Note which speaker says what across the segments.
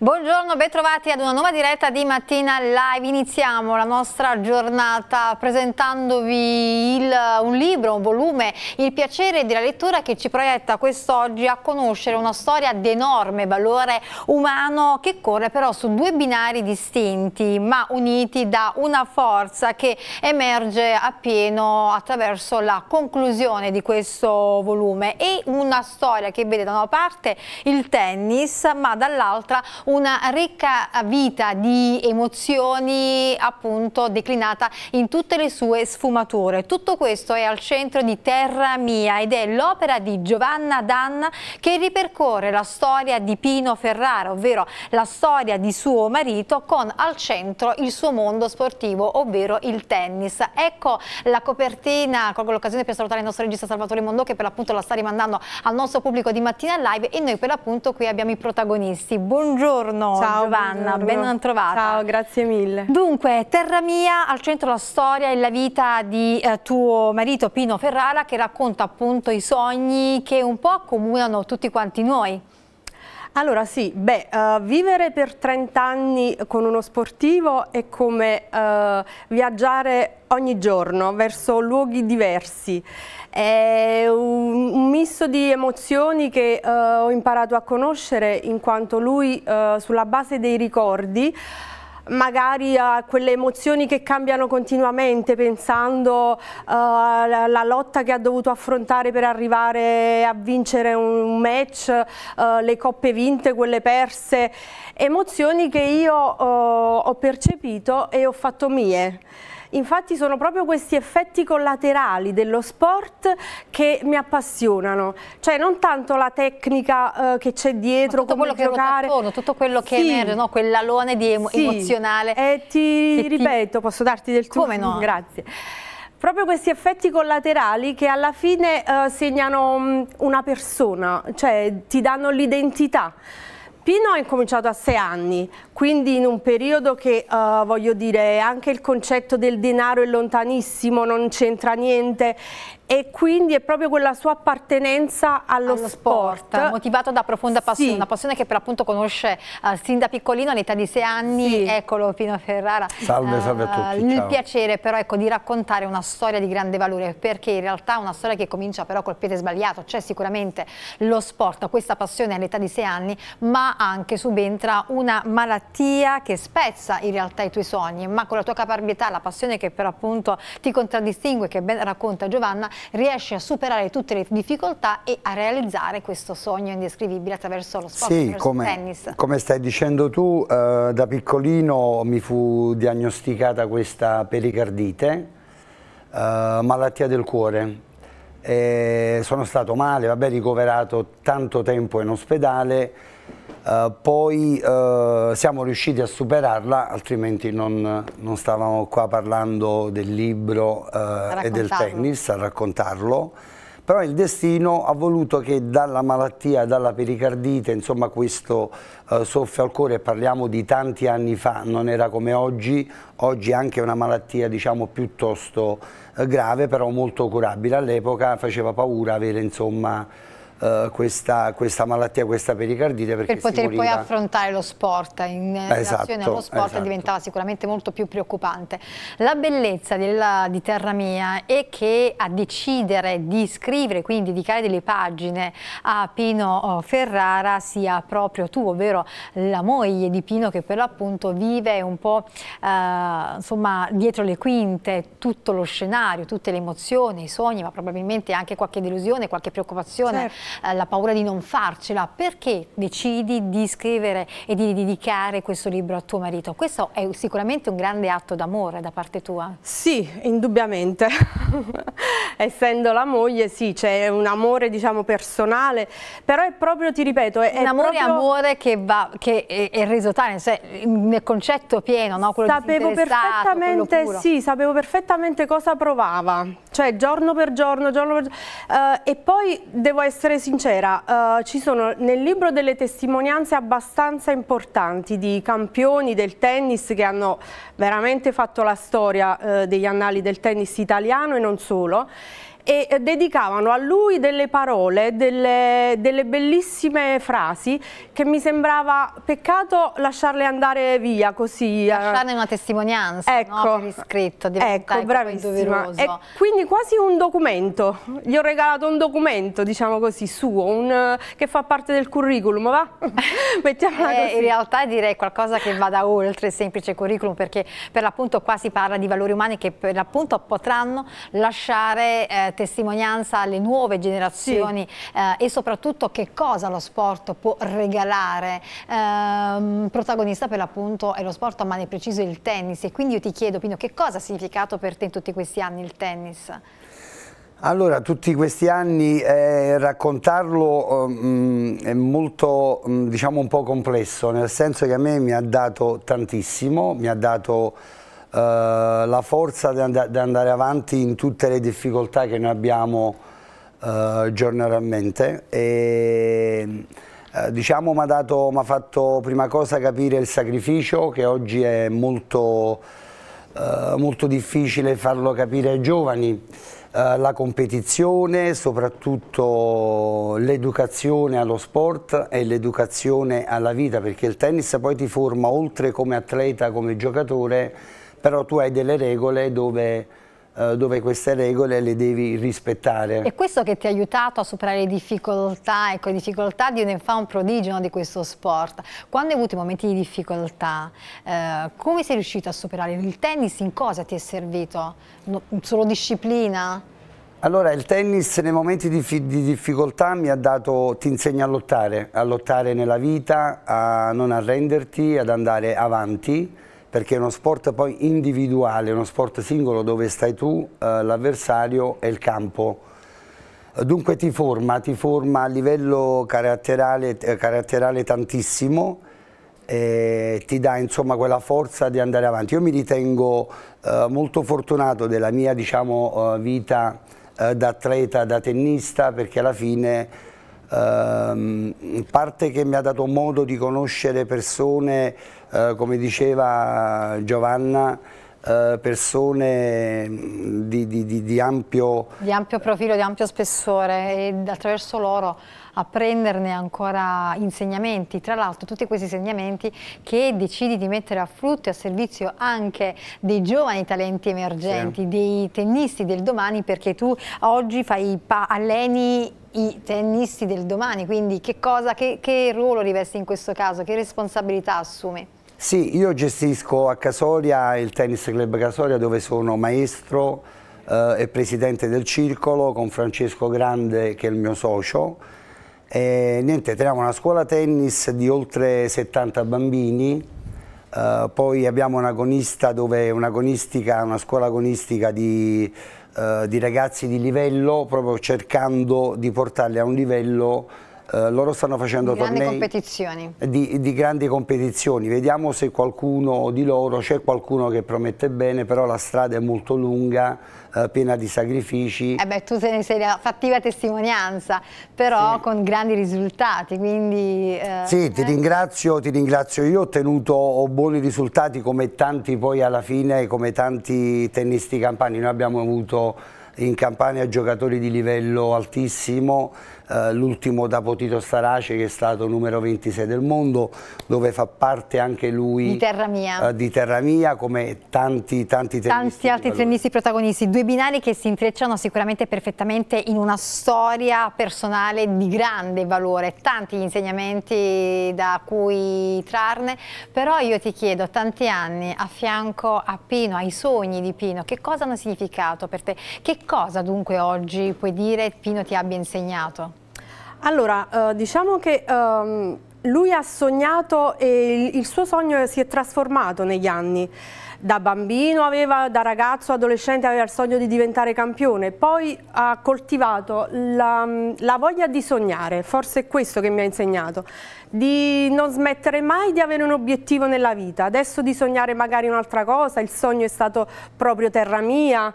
Speaker 1: Buongiorno, bentrovati ad una nuova diretta di Mattina Live. Iniziamo la nostra giornata presentandovi il, un libro, un volume, Il piacere della lettura che ci proietta quest'oggi a conoscere una storia di enorme valore umano che corre però su due binari distinti ma uniti da una forza che emerge appieno attraverso la conclusione di questo volume e una storia che vede da una parte il tennis ma dall'altra una ricca vita di emozioni appunto declinata in tutte le sue sfumature. Tutto questo è al centro di Terra Mia ed è l'opera di Giovanna Danna che ripercorre la storia di Pino Ferrara, ovvero la storia di suo marito con al centro il suo mondo sportivo, ovvero il tennis. Ecco la copertina, colgo l'occasione per salutare il nostro regista Salvatore Mondò che per l'appunto la sta rimandando al nostro pubblico di mattina live e noi per l'appunto qui abbiamo i protagonisti. Buongiorno. Buongiorno Ciao, Giovanna, buongiorno. ben trovata. Ciao, grazie mille. Dunque, Terra Mia, al centro la storia e la vita di eh, tuo marito Pino Ferrara che racconta appunto i sogni
Speaker 2: che un po' accomunano tutti quanti noi. Allora sì, beh, uh, vivere per 30 anni con uno sportivo è come uh, viaggiare ogni giorno verso luoghi diversi. È un, un misto di emozioni che uh, ho imparato a conoscere in quanto lui sulla base dei ricordi magari a quelle emozioni che cambiano continuamente pensando alla eh, lotta che ha dovuto affrontare per arrivare a vincere un match, eh, le coppe vinte, quelle perse, emozioni che io eh, ho percepito e ho fatto mie. Infatti sono proprio questi effetti collaterali dello sport che mi appassionano. Cioè non tanto la tecnica eh, che c'è dietro, tutto come quello giocare. Che attorno, tutto quello che sì. emerge, no? quell'alone di emo sì. emozionale. Eh, e ti ripeto, ti... posso darti del tuo? Come no? Grazie proprio questi effetti collaterali che alla fine eh, segnano mh, mm, una persona, cioè ti danno l'identità. Pino ha incominciato a sei anni, quindi in un periodo che uh, voglio dire anche il concetto del denaro è lontanissimo, non c'entra niente e quindi è proprio quella sua appartenenza allo, allo sport. sport. Motivato da profonda passione, sì. una passione che per appunto conosce uh, sin da
Speaker 1: piccolino all'età di sei anni, sì. eccolo Pino Ferrara.
Speaker 3: Salve, eh, salve a tutti. Uh, eh, il
Speaker 1: piacere però ecco, di raccontare una storia di grande valore perché in realtà è una storia che comincia però col piede sbagliato, c'è sicuramente lo sport, questa passione all'età di sei anni, ma anche subentra una malattia che spezza in realtà i tuoi sogni, ma con la tua caparbietà, la passione che per appunto ti contraddistingue, che ben racconta Giovanna, riesce a superare tutte le difficoltà e a realizzare questo sogno indescrivibile attraverso lo sport, sì, come, il tennis. come
Speaker 3: stai dicendo tu, eh, da piccolino mi fu diagnosticata questa pericardite, eh, malattia del cuore. E sono stato male, vabbè, ricoverato tanto tempo in ospedale, eh, poi eh, siamo riusciti a superarla, altrimenti non, non stavamo qua parlando del libro eh, e del tennis, a raccontarlo. Però il destino ha voluto che dalla malattia, dalla pericardite, insomma questo eh, soffio al cuore, parliamo di tanti anni fa, non era come oggi, oggi è anche una malattia diciamo piuttosto grave, però molto curabile. All'epoca faceva paura avere insomma eh, questa, questa, malattia, questa pericardite. Per poter moriva... poi
Speaker 1: affrontare lo sport, in esatto, relazione allo esatto, sport esatto. diventava sicuramente molto più preoccupante. La bellezza della, di Terra Mia è che a decidere di scrivere, quindi dedicare delle pagine a Pino oh, Ferrara sia proprio tu, ovvero la moglie di Pino che per l'appunto vive un po' eh, insomma, dietro le quinte tutto lo scenario, tutte le emozioni, i sogni, ma probabilmente anche qualche delusione, qualche preoccupazione certo. Eh, la paura di non farcela, perché decidi di scrivere e di dedicare
Speaker 2: questo libro a tuo marito? Questo è sicuramente un grande atto d'amore da parte tua. Sì, indubbiamente. Essendo la moglie, sì, c'è un amore diciamo personale, però è proprio, ti ripeto, è, un amore proprio... amore che, va, che è, è reso tale, cioè, mm, nel concetto pieno, no? quello sapevo perfettamente, sì, sapevo perfettamente cosa provava, cioè giorno per giorno, giorno per giorno, uh, eh, e poi devo essere sincera, eh, ci sono nel libro delle testimonianze abbastanza importanti di campioni del tennis che hanno veramente fatto la storia eh, degli annali del tennis italiano e non solo e dedicavano a lui delle parole, delle, delle bellissime frasi che mi sembrava peccato lasciarle andare via così. Eh. Lasciarne una testimonianza ecco, no? per iscritto, ecco, bravissima. E quindi quasi un documento, gli ho regalato un documento, diciamo così, suo, un, che fa parte del curriculum, va? Mettiamola eh, così. In realtà direi
Speaker 1: qualcosa che vada oltre il semplice curriculum perché per l'appunto qua si parla di valori umani che per l'appunto potranno lasciare eh, testimonianza alle nuove generazioni sì. eh, e soprattutto che cosa lo sport può regalare. Eh, protagonista per l'appunto è lo sport, a nel preciso il tennis. E quindi io ti chiedo, Pino, che cosa ha significato per te in tutti questi anni il tennis?
Speaker 3: Allora, tutti questi anni eh, raccontarlo um, è molto, um, diciamo, un po' complesso, nel senso che a me mi ha dato tantissimo, mi ha dato eh, la forza di, and di, andare avanti in tutte le difficoltà che noi abbiamo eh, giornalmente e eh, diciamo mi ha, mi ha fatto prima cosa capire il sacrificio che oggi è molto, eh, molto difficile farlo capire ai giovani, eh, la competizione, soprattutto l'educazione allo sport e l'educazione alla vita perché il tennis poi ti forma oltre come atleta, come giocatore però tu hai delle regole dove eh, dove queste regole le devi rispettare. E
Speaker 1: questo che ti ha aiutato a superare le difficoltà, ecco, difficoltà di un fan prodigio no, di questo sport. Quando hai avuto i momenti di difficoltà, eh, come sei riuscito a superare il tennis? In cosa ti è servito? No, solo disciplina?
Speaker 3: Allora, il tennis nei momenti di, di difficoltà mi ha dato, ti insegna a lottare, a lottare nella vita, a non arrenderti, ad andare avanti perché è uno sport poi individuale, uno sport singolo dove stai tu, eh, l'avversario e il campo. Dunque ti forma, ti forma a livello caratterale, eh, caratteriale tantissimo, e ti dà insomma quella forza di andare avanti. Io mi ritengo eh, molto fortunato della mia diciamo, eh, vita eh, da atleta, da tennista, perché alla fine in ehm, parte che mi ha dato modo di conoscere persone, eh, come diceva Giovanna, eh, persone mm, di, di, di, di, ampio...
Speaker 1: Di ampio profilo, di ampio spessore e attraverso loro apprenderne ancora insegnamenti, tra l'altro tutti questi insegnamenti che decidi di mettere a frutto e a servizio anche dei giovani talenti emergenti, sì. dei tennisti del domani, perché tu oggi fai alleni i tennisti del domani, quindi che, cosa, che, che ruolo rivesti in questo caso, che responsabilità assumi?
Speaker 3: Sì, io gestisco a Casoria il Tennis Club Casoria dove sono maestro eh, e presidente del circolo con Francesco Grande che è il mio socio. E, niente, teniamo una scuola tennis di oltre 70 bambini, eh, poi abbiamo un agonista dove un'agonistica, una scuola agonistica di, eh, di ragazzi di livello proprio cercando di portarli a un livello eh, loro stanno facendo di tornei
Speaker 1: competizioni.
Speaker 3: Di, di, grandi competizioni, vediamo se qualcuno di loro, c'è qualcuno che promette bene, però la strada è molto lunga, eh, piena di sacrifici. Eh
Speaker 1: beh, tu se ne sei la fattiva testimonianza, però sì. con grandi risultati, quindi... Eh, sì,
Speaker 3: ti eh. ringrazio, ti ringrazio, io ho tenuto buoni risultati come tanti poi alla fine, come tanti tennisti campani, noi abbiamo avuto in Campania giocatori di livello altissimo eh, l'ultimo dopo Tito Starace che è stato numero 26 del mondo, dove fa parte anche lui di
Speaker 1: Terra Mia, eh,
Speaker 3: di Terra Mia come tanti, tanti tennisti.
Speaker 1: Tanti altri tennisti protagonisti, due binari che si intrecciano sicuramente perfettamente in una storia personale di grande valore, tanti insegnamenti da cui trarne, però io ti chiedo, tanti anni a fianco a Pino, ai sogni di Pino, che cosa hanno significato per te? Che cosa dunque oggi puoi dire Pino ti abbia insegnato?
Speaker 2: Allora, eh, diciamo che ehm, lui ha sognato e il, il suo sogno si è trasformato negli anni da bambino aveva, da ragazzo, adolescente aveva il sogno di diventare campione, poi ha coltivato la, la, voglia di sognare, forse è questo che mi ha insegnato, di non smettere mai di avere un obiettivo nella vita, adesso di sognare magari un'altra cosa, il sogno è stato proprio terra mia,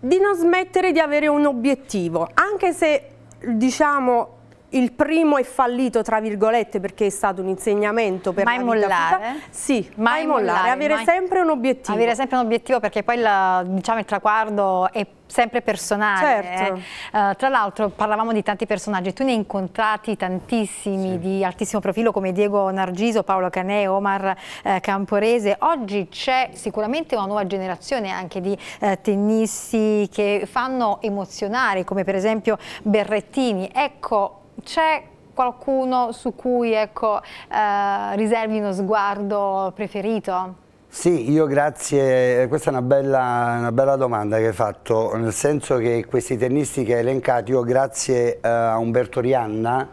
Speaker 2: di non smettere di avere un obiettivo, anche se diciamo il primo è fallito tra virgolette perché è stato un insegnamento per mai la mollare vita. sì mai, mai mollare, mollare avere mai... sempre un obiettivo avere sempre un obiettivo perché poi la, diciamo, il
Speaker 1: traguardo è sempre personale. Eh. Certo. Eh. Uh, tra l'altro parlavamo di tanti personaggi, tu ne hai incontrati tantissimi sì. di altissimo profilo come Diego Nargiso, Paolo Canè, Omar eh, Camporese. Oggi c'è sicuramente una nuova generazione anche di eh, tennisti che fanno emozionare, come per esempio Berrettini. Ecco, c'è qualcuno su cui ecco, eh, riservi uno sguardo preferito?
Speaker 3: Sì, io grazie, questa è una bella, una bella, domanda che hai fatto, nel senso che questi tennisti che hai elencato, io grazie eh, a Umberto Rianna,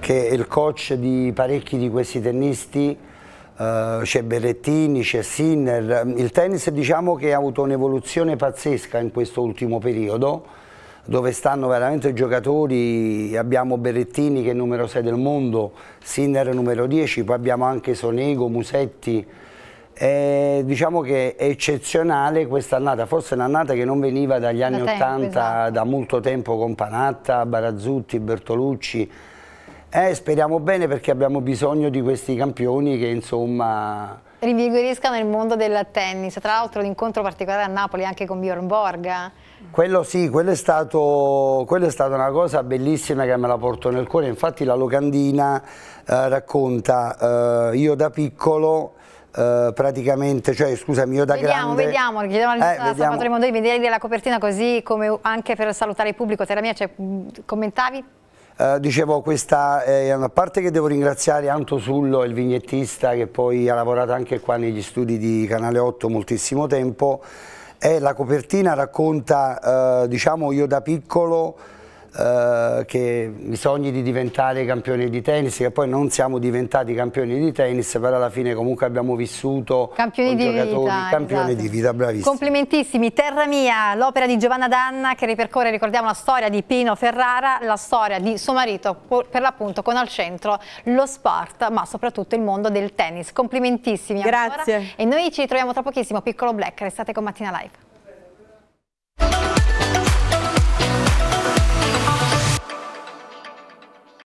Speaker 3: che è il coach di parecchi di questi tennisti, eh, c'è Berrettini, c'è Sinner, il tennis diciamo che ha avuto un'evoluzione pazzesca in questo ultimo periodo, dove stanno veramente i giocatori, abbiamo Berrettini che è numero 6 del mondo, Sinner numero 10, poi abbiamo anche Sonego, Musetti, eh, diciamo che è eccezionale questa annata, forse un'annata che non veniva dagli anni da 80 esatto. da molto tempo con Panatta, Barazzutti, Bertolucci. Eh, speriamo bene perché abbiamo bisogno di questi campioni che insomma...
Speaker 1: Rinvigoriscano il mondo del tennis, tra l'altro l'incontro particolare a Napoli anche con Bjorn Borga.
Speaker 3: Quello sì, quello è, stato, quello è stata una cosa bellissima che me la porto nel cuore, infatti la locandina eh, racconta, eh, io da piccolo eh, praticamente, cioè scusami io da vediamo, grande... Vediamo,
Speaker 1: chiediamo eh, a Salvatore Mondoni, direi della copertina così come anche per salutare il pubblico, te la mia, cioè, commentavi?
Speaker 3: Uh, dicevo questa è una parte che devo ringraziare Anto Sullo, il vignettista che poi ha lavorato anche qua negli studi di Canale 8 moltissimo tempo e la copertina racconta uh, diciamo io da piccolo eh, che i sogni di diventare campioni di tennis, che poi non siamo diventati campioni di tennis, però alla fine comunque abbiamo vissuto campioni di vita, campioni esatto. di vita, bravissimi.
Speaker 1: Complimentissimi, Terra Mia, l'opera di Giovanna Danna che ripercorre, ricordiamo, la storia di Pino Ferrara, la storia di suo marito, per l'appunto con al centro lo sport, ma soprattutto il mondo del tennis. Complimentissimi. Grazie. Ancora. E noi ci ritroviamo tra pochissimo, piccolo Black, restate con Mattina Live.